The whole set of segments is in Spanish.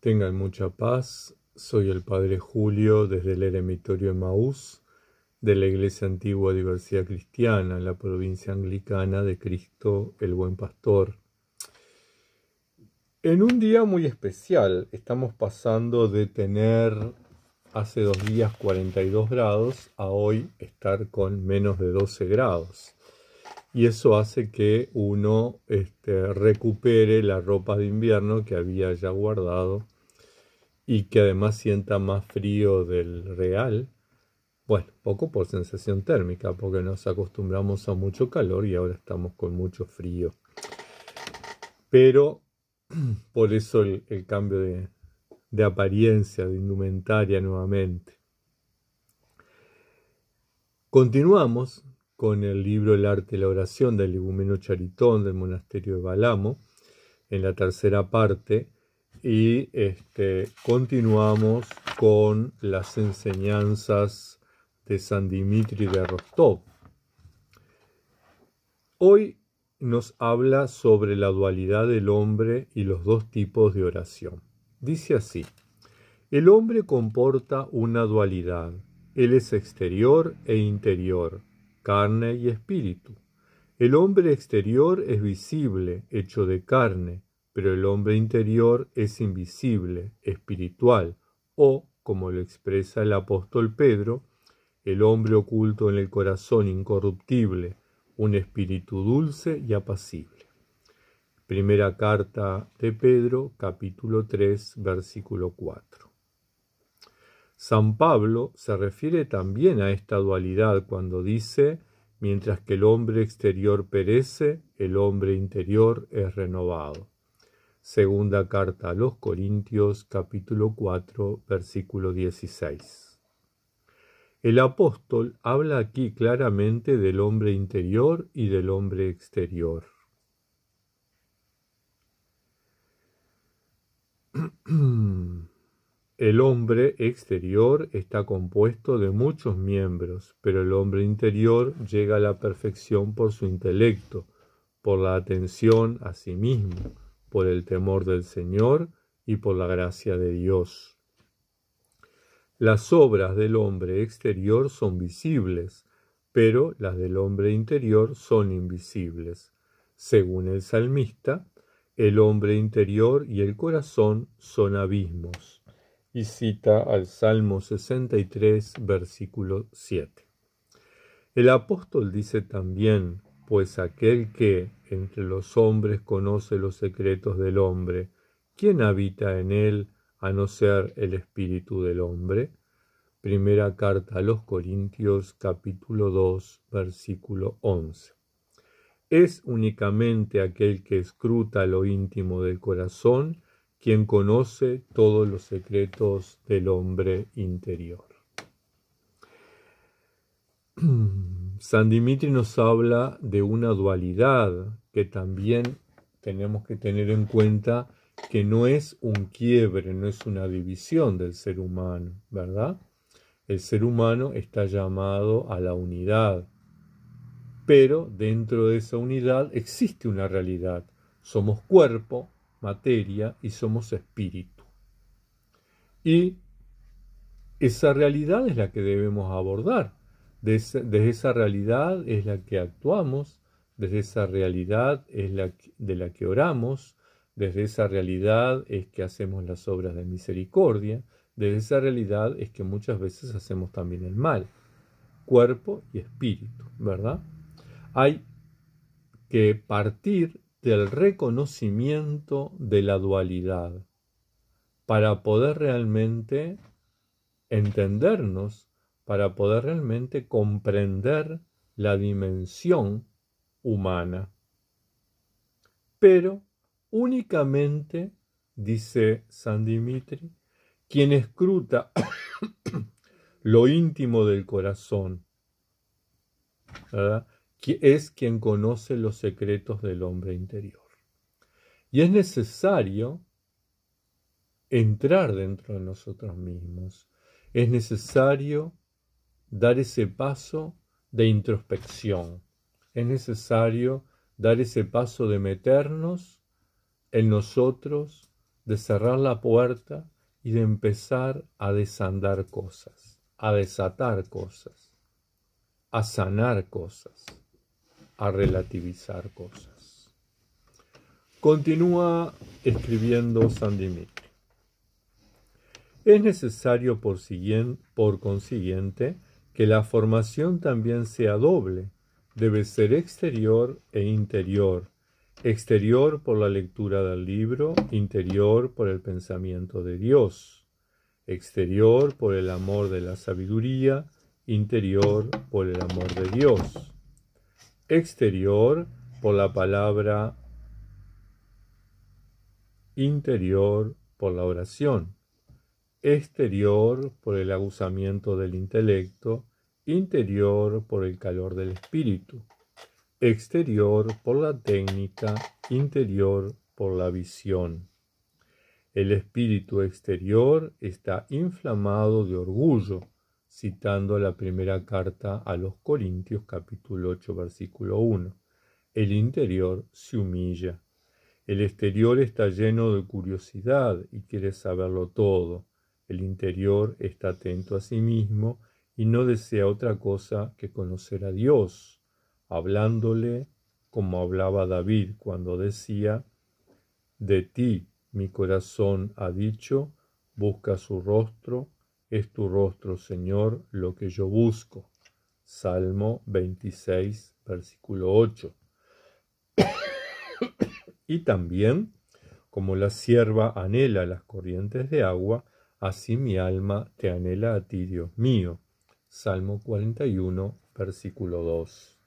Tengan mucha paz. Soy el Padre Julio desde el Eremitorio de Maús de la Iglesia Antigua Diversidad Cristiana en la provincia anglicana de Cristo el Buen Pastor. En un día muy especial estamos pasando de tener hace dos días 42 grados a hoy estar con menos de 12 grados y eso hace que uno este, recupere la ropa de invierno que había ya guardado y que además sienta más frío del real. Bueno, poco por sensación térmica, porque nos acostumbramos a mucho calor y ahora estamos con mucho frío. Pero por eso el, cambio de apariencia, de indumentaria nuevamente. Continuamos con el libro El arte y la oración del Igumeno Charitón del monasterio de Balamo, en la tercera parte, y este, continuamos con las enseñanzas de San Dimitri de Rostov. Hoy nos habla sobre la dualidad del hombre y los dos tipos de oración. Dice así, el hombre comporta una dualidad, él es exterior e interior, carne y espíritu. El hombre exterior es visible, hecho de carne, pero el hombre interior es invisible, espiritual, o, como lo expresa el apóstol Pedro, el hombre oculto en el corazón incorruptible, un espíritu dulce y apacible. Primera carta de Pedro, capítulo 3, versículo 4. San Pablo se refiere también a esta dualidad cuando dice, mientras que el hombre exterior perece, el hombre interior es renovado. Segunda carta a los Corintios capítulo 4 versículo 16. El apóstol habla aquí claramente del hombre interior y del hombre exterior. El hombre exterior está compuesto de muchos miembros, pero el hombre interior llega a la perfección por su intelecto, por la atención a sí mismo, por el temor del Señor y por la gracia de Dios. Las obras del hombre exterior son visibles, pero las del hombre interior son invisibles. Según el salmista, el hombre interior y el corazón son abismos y cita al Salmo 63, versículo 7. El apóstol dice también, pues aquel que entre los hombres conoce los secretos del hombre, ¿quién habita en él a no ser el espíritu del hombre? Primera carta a los Corintios capítulo 2 versículo 11. Es únicamente aquel que escruta lo íntimo del corazón quien conoce todos los secretos del hombre interior. San Dimitri nos habla de una dualidad que también tenemos que tener en cuenta que no es un quiebre, no es una división del ser humano, ¿verdad? El ser humano está llamado a la unidad, pero dentro de esa unidad existe una realidad. Somos cuerpo, materia y somos espíritu. Y esa realidad es la que debemos abordar. Desde, esa realidad es la que actuamos, desde esa realidad es la de la que oramos, desde esa realidad es que hacemos las obras de misericordia, desde esa realidad es que muchas veces hacemos también el mal, cuerpo y espíritu, ¿verdad? Hay que partir del reconocimiento de la dualidad para poder realmente entendernos, para poder realmente comprender la dimensión humana. Pero únicamente, dice San Dimitri, quien escruta lo íntimo del corazón, es quien conoce los secretos del hombre interior. Y es necesario entrar dentro de nosotros mismos. Es necesario dar ese paso de introspección. Es necesario dar ese paso de meternos en nosotros, de cerrar la puerta y de empezar a desandar cosas, a desatar cosas, a sanar cosas a relativizar cosas. Continúa escribiendo San Dimitri. Es necesario, por, por consiguiente, que la formación también sea doble. Debe ser exterior e interior. Exterior por la lectura del libro, interior por el pensamiento de Dios. Exterior por el amor de la sabiduría, interior por el amor de Dios exterior por la palabra, interior por la oración, exterior por el aguzamiento del intelecto, interior por el calor del espíritu, exterior por la técnica, interior por la visión. El espíritu exterior está inflamado de orgullo, citando la primera carta a los Corintios capítulo 8 versículo 1. El interior se humilla. El exterior está lleno de curiosidad y quiere saberlo todo. El interior está atento a sí mismo y no desea otra cosa que conocer a Dios, hablándole como hablaba David cuando decía, De ti mi corazón ha dicho, busca su rostro, es tu rostro, Señor, lo que yo busco. Salmo 26, versículo 8. y también, como la sierva anhela las corrientes de agua, así mi alma te anhela a ti, Dios mío. Salmo 41, versículo 2.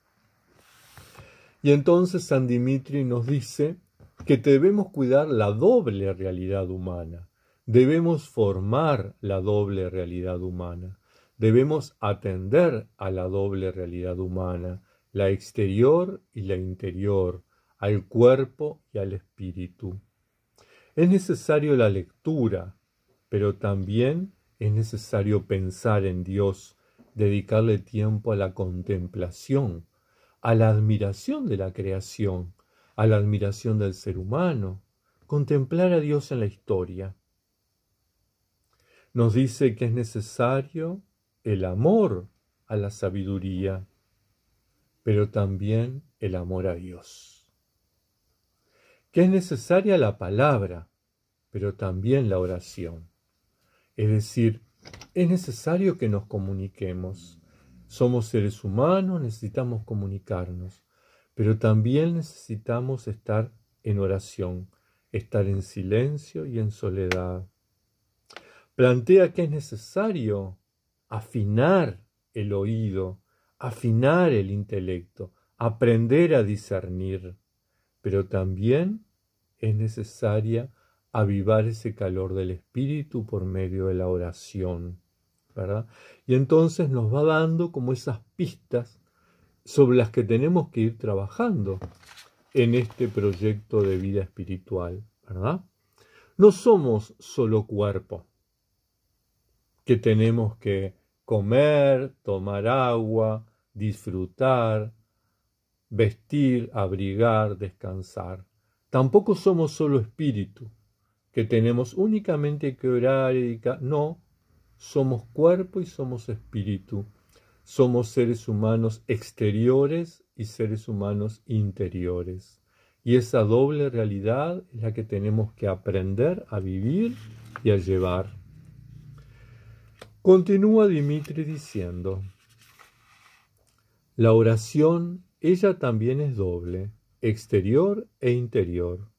Y entonces San Dimitri nos dice que debemos cuidar la doble realidad humana, Debemos formar la doble realidad humana. Debemos atender a la doble realidad humana, la exterior y la interior, al cuerpo y al espíritu. Es necesario la lectura, pero también es necesario pensar en Dios, dedicarle tiempo a la contemplación, a la admiración de la creación, a la admiración del ser humano, contemplar a Dios en la historia nos dice que es necesario el amor a la sabiduría, pero también el amor a Dios. Que es necesaria la palabra, pero también la oración. Es decir, es necesario que nos comuniquemos. Somos seres humanos, necesitamos comunicarnos, pero también necesitamos estar en oración, estar en silencio y en soledad plantea que es necesario afinar el oído, afinar el intelecto, aprender a discernir, pero también es necesaria avivar ese calor del espíritu por medio de la oración, Y entonces nos va dando como esas pistas sobre las que tenemos que ir trabajando en este proyecto de vida espiritual, No somos solo cuerpo que tenemos que comer, tomar agua, disfrutar, vestir, abrigar, descansar. Tampoco somos solo espíritu, que tenemos únicamente que orar y No, somos cuerpo y somos espíritu. Somos seres humanos exteriores y seres humanos interiores. Y esa doble realidad es la que tenemos que aprender a vivir y a llevar. Continúa Dimitri diciendo, la oración, ella también es doble, exterior e interior.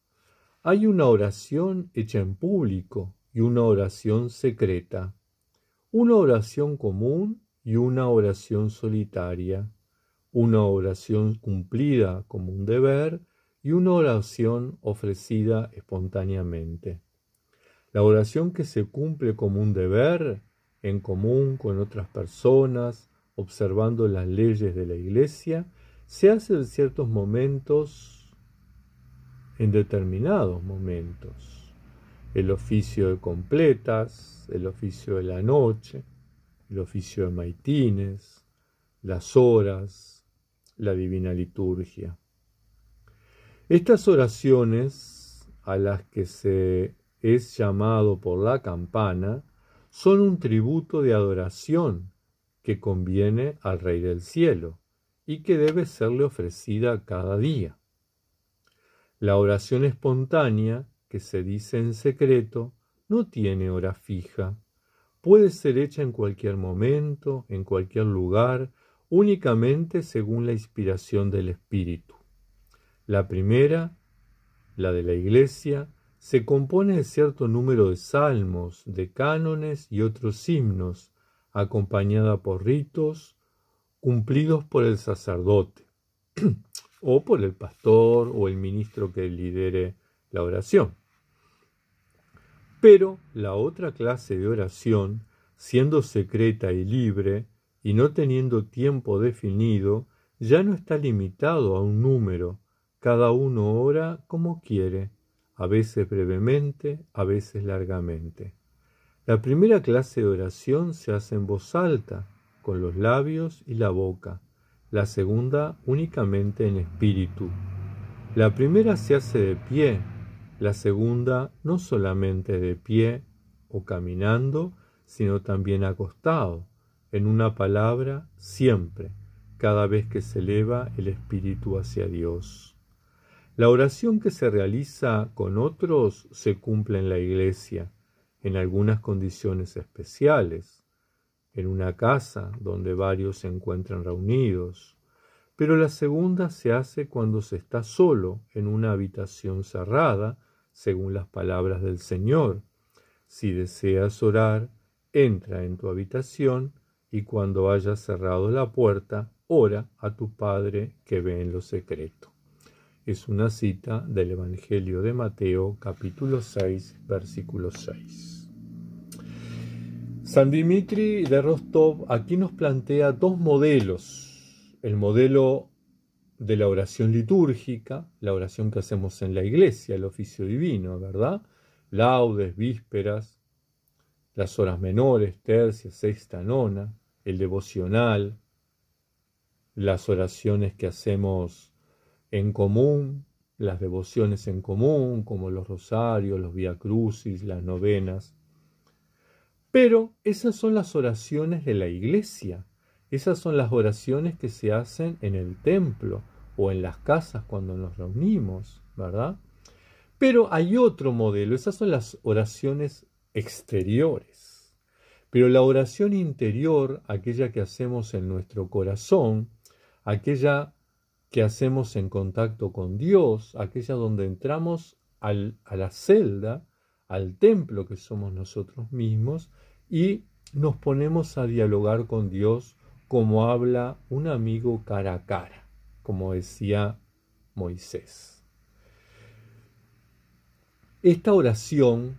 Hay una oración hecha en público y una oración secreta, una oración común y una oración solitaria, una oración cumplida como un deber y una oración ofrecida espontáneamente. La oración que se cumple como un deber en común con otras personas, observando las leyes de la iglesia, se hace en ciertos momentos, en determinados momentos, el oficio de completas, el oficio de la noche, el oficio de maitines, las horas, la divina liturgia. Estas oraciones a las que se es llamado por la campana, son un tributo de adoración que conviene al Rey del Cielo y que debe serle ofrecida cada día. La oración espontánea, que se dice en secreto, no tiene hora fija. Puede ser hecha en cualquier momento, en cualquier lugar, únicamente según la inspiración del Espíritu. La primera, la de la Iglesia, se compone de cierto número de salmos, de cánones y otros himnos, acompañada por ritos cumplidos por el sacerdote o por el pastor o el ministro que lidere la oración. Pero la otra clase de oración, siendo secreta y libre, y no teniendo tiempo definido, ya no está limitado a un número, cada uno ora como quiere a veces brevemente, a veces largamente. La primera clase de oración se hace en voz alta, con los labios y la boca, la segunda únicamente en espíritu. La primera se hace de pie, la segunda no solamente de pie o caminando, sino también acostado, en una palabra, siempre, cada vez que se eleva el espíritu hacia Dios. La oración que se realiza con otros se cumple en la iglesia, en algunas condiciones especiales, en una casa donde varios se encuentran reunidos, pero la segunda se hace cuando se está solo en una habitación cerrada, según las palabras del Señor. Si deseas orar, entra en tu habitación y cuando hayas cerrado la puerta, ora a tu Padre que ve en lo secreto es una cita del Evangelio de Mateo capítulo 6 versículo 6. San Dimitri de Rostov aquí nos plantea dos modelos, el modelo de la oración litúrgica, la oración que hacemos en la iglesia, el oficio divino, ¿verdad? Laudes, vísperas, las horas menores, tercia, sexta, nona, el devocional, las oraciones que hacemos en común, las devociones en común, como los rosarios, los viacrucis, las novenas. Pero esas son las oraciones de la iglesia, esas son las oraciones que se hacen en el templo o en las casas cuando nos reunimos, ¿verdad? Pero hay otro modelo, esas son las oraciones exteriores. Pero la oración interior, aquella que hacemos en nuestro corazón, aquella que hacemos en contacto con Dios, aquella donde entramos a la celda, al templo que somos nosotros mismos, y nos ponemos a dialogar con Dios como habla un amigo cara a cara, como decía Moisés. Esta oración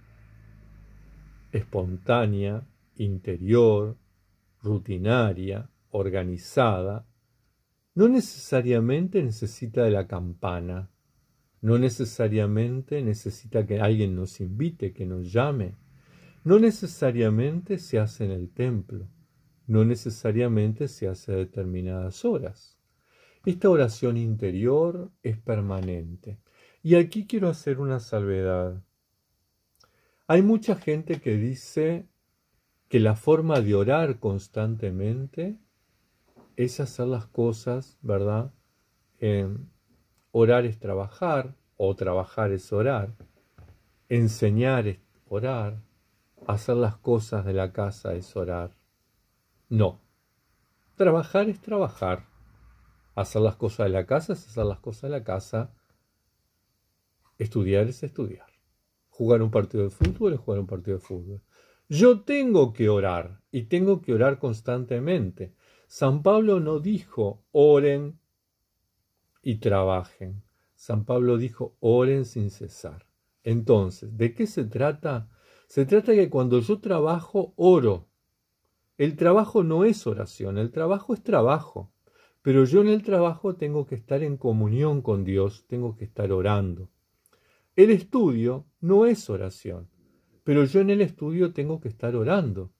espontánea, interior, rutinaria, organizada, no necesariamente necesita de la campana, no necesariamente necesita que alguien nos invite, que nos llame, no necesariamente se hace en el templo, no necesariamente se hace a determinadas horas. Esta oración interior es permanente. Y aquí quiero hacer una salvedad. Hay mucha gente que dice que la forma de orar constantemente es hacer las cosas, ¿verdad? Em, orar es trabajar, o trabajar es orar, enseñar es orar, hacer las cosas de la casa es orar. No, trabajar es trabajar, hacer las cosas de la casa es hacer las cosas de la casa, estudiar es estudiar, jugar un partido de fútbol es jugar un partido de fútbol. Yo tengo que orar y tengo que orar constantemente. San Pablo no dijo oren y trabajen. San Pablo dijo oren sin cesar. Entonces, ¿de qué se trata? Se trata de que cuando yo trabajo, oro. El trabajo no es oración, el trabajo es trabajo. Pero yo en el trabajo tengo que estar en comunión con Dios, tengo que estar orando. El estudio no es oración, pero yo en el estudio tengo que estar orando.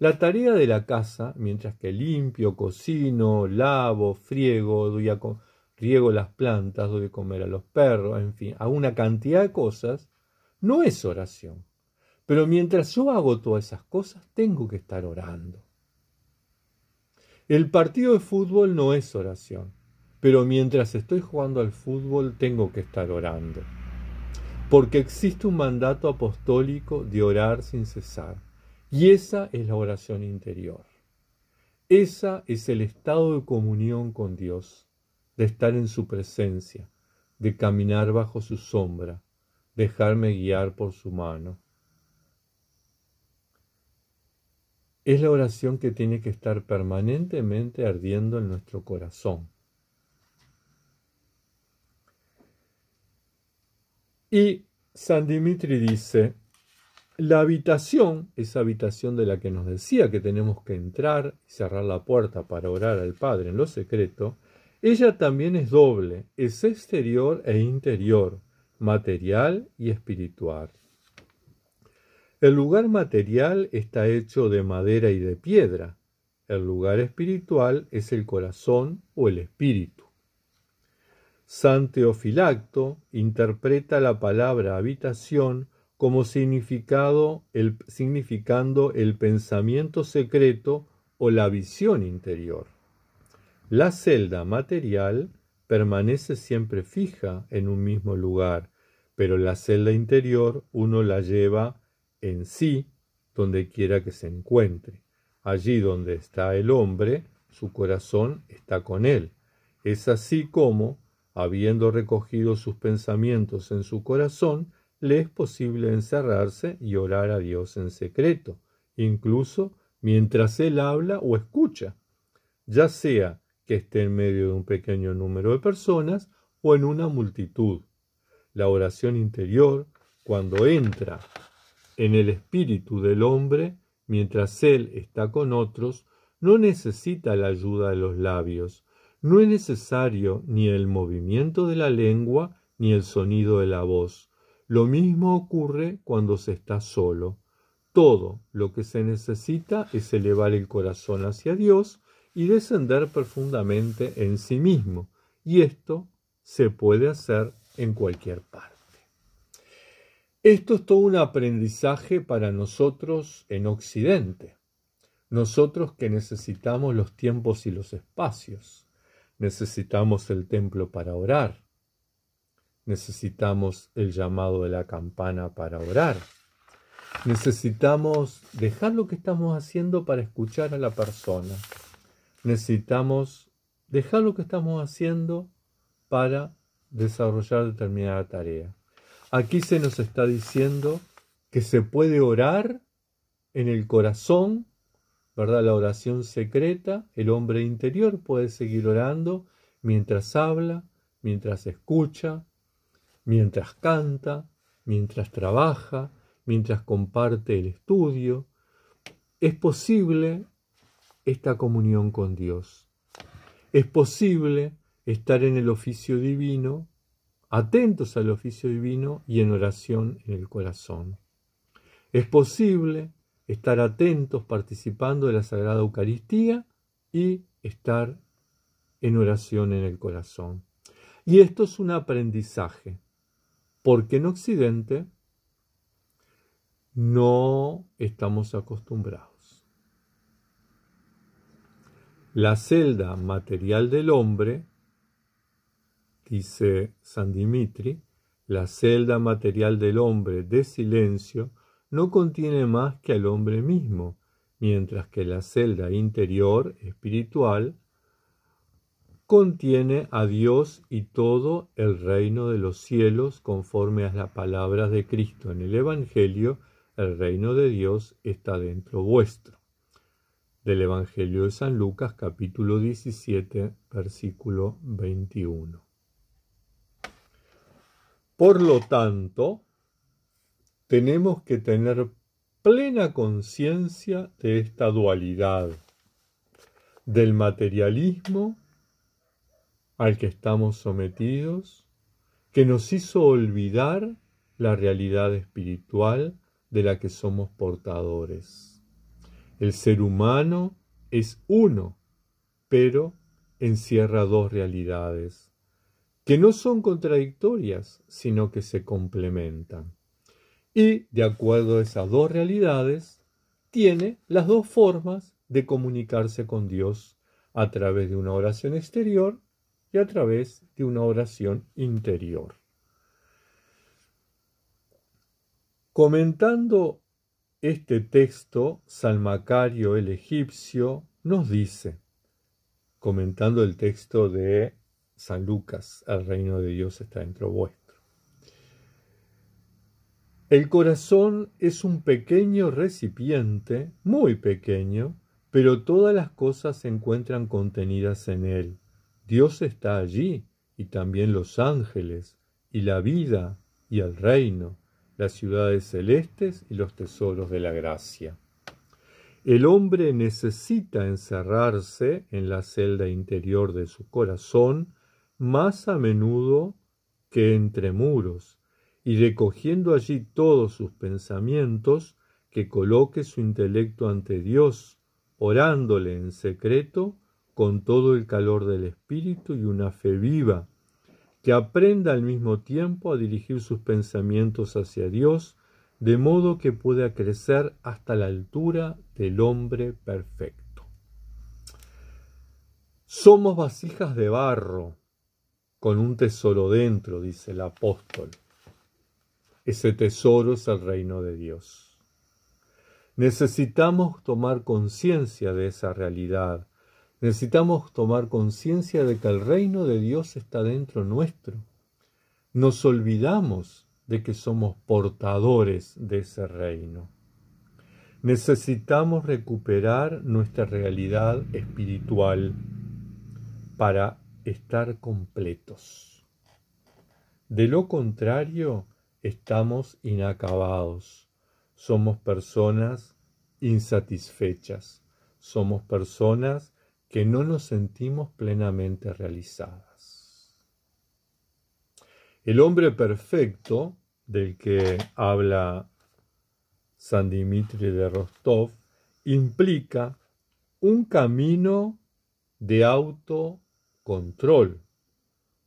La tarea de la casa, mientras que limpio, cocino, lavo, friego, riego las plantas, doy de comer a los perros, en fin, a una cantidad de cosas, no es oración. Pero mientras yo hago todas esas cosas, tengo que estar orando. El partido de fútbol no es oración, pero mientras estoy jugando al fútbol, tengo que estar orando. Porque existe un mandato apostólico de orar sin cesar. Y esa es la oración interior. Esa es el estado de comunión con Dios, de estar en su presencia, de caminar bajo su sombra, dejarme guiar por su mano. Es la oración que tiene que estar permanentemente ardiendo en nuestro corazón. Y San Dimitri dice, la habitación, esa habitación de la que nos decía que tenemos que entrar y cerrar la puerta para orar al Padre en lo secreto, ella también es doble, es exterior e interior, material y espiritual. El lugar material está hecho de madera y de piedra. El lugar espiritual es el corazón o el espíritu. San Teofilacto interpreta la palabra habitación como significado significando el pensamiento secreto o la visión interior. La celda material permanece siempre fija en un mismo lugar, pero la celda interior uno la lleva en sí donde quiera que se encuentre. Allí donde está el hombre, su corazón está con él. Es así como, habiendo recogido sus pensamientos en su corazón, le es posible encerrarse y orar a Dios en secreto, incluso mientras Él habla o escucha, ya sea que esté en medio de un pequeño número de personas o en una multitud. La oración interior, cuando entra en el espíritu del hombre, mientras Él está con otros, no necesita la ayuda de los labios, no es necesario ni el movimiento de la lengua ni el sonido de la voz, lo mismo ocurre cuando se está solo. Todo lo que se necesita es elevar el corazón hacia Dios y descender profundamente en sí mismo. Y esto se puede hacer en cualquier parte. Esto es todo un aprendizaje para nosotros en Occidente. Nosotros que necesitamos los tiempos y los espacios. Necesitamos el templo para orar necesitamos el llamado de la campana para orar. Necesitamos dejar lo que estamos haciendo para escuchar a la persona. Necesitamos dejar lo que estamos haciendo para desarrollar determinada tarea. Aquí se nos está diciendo que se puede orar en el corazón, ¿verdad? La oración secreta, el hombre interior puede seguir orando mientras habla, mientras escucha, mientras canta, mientras trabaja, mientras comparte el estudio. Es posible esta comunión con Dios. Es posible estar en el oficio divino, atentos al oficio divino y en oración en el corazón. Es posible estar atentos participando de la Sagrada Eucaristía y estar en oración en el corazón. Y esto es un aprendizaje porque en Occidente no estamos acostumbrados. La celda material del hombre, dice San Dimitri, la celda material del hombre de silencio no contiene más que al hombre mismo, mientras que la celda interior espiritual contiene a Dios y todo el reino de los cielos conforme a las palabras de Cristo en el Evangelio, el reino de Dios está dentro vuestro. Del Evangelio de San Lucas capítulo 17 versículo 21. Por lo tanto, tenemos que tener plena conciencia de esta dualidad del materialismo al que estamos sometidos que nos hizo olvidar la realidad espiritual de la que somos portadores. El ser humano es uno, pero encierra dos realidades, que no son contradictorias, sino que se complementan. Y, de acuerdo a esas dos realidades, tiene las dos formas de comunicarse con Dios a través de una oración exterior a través de una oración interior. Comentando este texto, Salmacario el egipcio nos dice, comentando el texto de San Lucas, el reino de Dios está dentro vuestro. El corazón es un pequeño recipiente, muy pequeño, pero todas las cosas se encuentran contenidas en él. Dios está allí, y también los ángeles, y la vida, y el reino, las ciudades celestes y los tesoros de la gracia. El hombre necesita encerrarse en la celda interior de su corazón más a menudo que entre muros, y recogiendo allí todos sus pensamientos, que coloque su intelecto ante Dios, orándole en secreto con todo el calor del espíritu y una fe viva, que aprenda al mismo tiempo a dirigir sus pensamientos hacia Dios, de modo que pueda crecer hasta la altura del hombre perfecto. Somos vasijas de barro, con un tesoro dentro, dice el apóstol. Ese tesoro es el reino de Dios. Necesitamos tomar conciencia de esa realidad Necesitamos tomar conciencia de que el reino de Dios está dentro nuestro. Nos olvidamos de que somos portadores de ese reino. Necesitamos recuperar nuestra realidad espiritual para estar completos. De lo contrario, estamos inacabados. Somos personas insatisfechas. Somos personas que no nos sentimos plenamente realizadas. El hombre perfecto, del que habla San Dimitri de Rostov, implica un camino de autocontrol,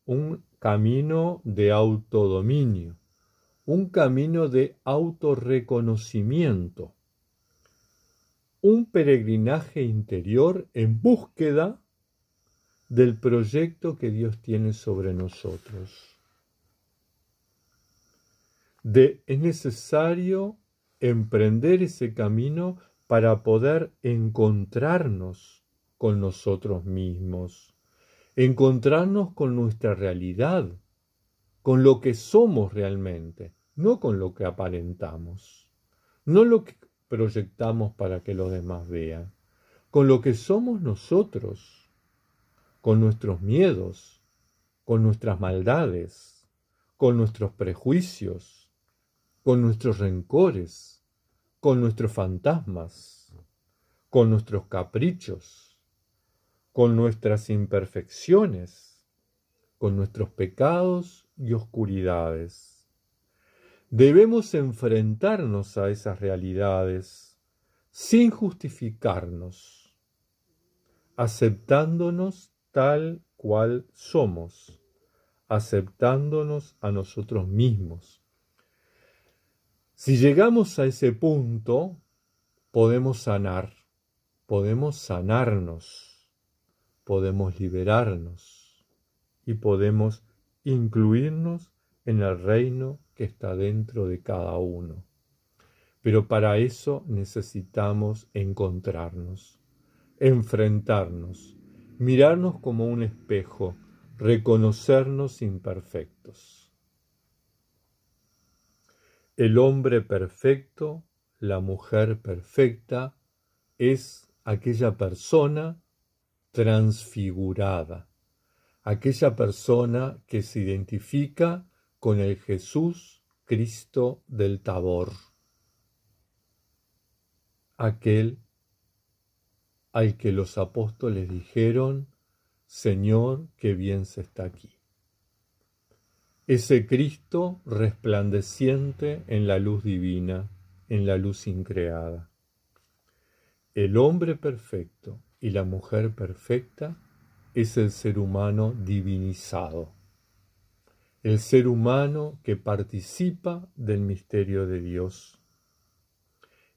un camino de autodominio, un camino de autorreconocimiento un peregrinaje interior en búsqueda del proyecto que Dios tiene sobre nosotros. De, es necesario emprender ese camino para poder encontrarnos con nosotros mismos, encontrarnos con nuestra realidad, con lo que somos realmente, no con lo que aparentamos, no lo que, proyectamos para que los demás vean, con lo que somos nosotros, con nuestros miedos, con nuestras maldades, con nuestros prejuicios, con nuestros rencores, con nuestros fantasmas, con nuestros caprichos, con nuestras imperfecciones, con nuestros pecados y oscuridades Debemos enfrentarnos a esas realidades sin justificarnos, aceptándonos tal cual somos, aceptándonos a nosotros mismos. Si llegamos a ese punto, podemos sanar, podemos sanarnos, podemos liberarnos y podemos incluirnos en el reino que está dentro de cada uno. Pero para eso necesitamos encontrarnos, enfrentarnos, mirarnos como un espejo, reconocernos imperfectos. El hombre perfecto, la mujer perfecta, es aquella persona transfigurada, aquella persona que se identifica con el Jesús Cristo del Tabor, aquel al que los apóstoles dijeron, Señor, qué bien se está aquí. Ese Cristo resplandeciente en la luz divina, en la luz increada. El hombre perfecto y la mujer perfecta es el ser humano divinizado el ser humano que participa del misterio de Dios.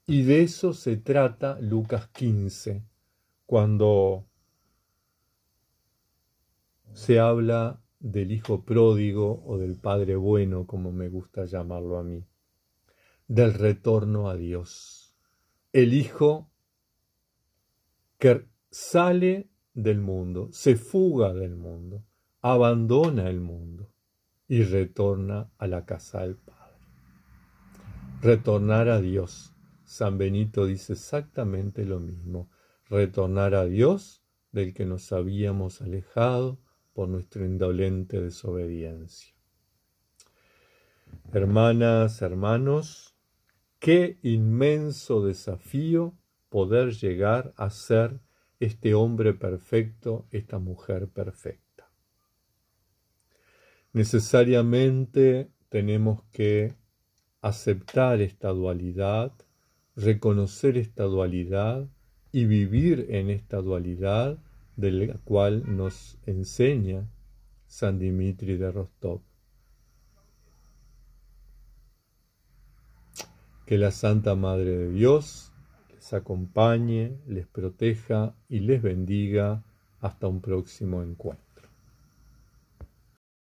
Y de eso se trata Lucas 15, cuando se habla del hijo pródigo o del padre bueno, como me gusta llamarlo a mí, del retorno a Dios. El hijo que sale del mundo, se fuga del mundo, abandona el mundo y retorna a la casa del Padre. Retornar a Dios. San Benito dice exactamente lo mismo. Retornar a Dios del que nos habíamos alejado por nuestra indolente desobediencia. Hermanas, hermanos, qué inmenso desafío poder llegar a ser este hombre perfecto, esta mujer perfecta necesariamente tenemos que aceptar esta dualidad, reconocer esta dualidad y vivir en esta dualidad de la cual nos enseña San Dimitri de Rostov. Que la Santa Madre de Dios les acompañe, les proteja y les bendiga hasta un próximo encuentro.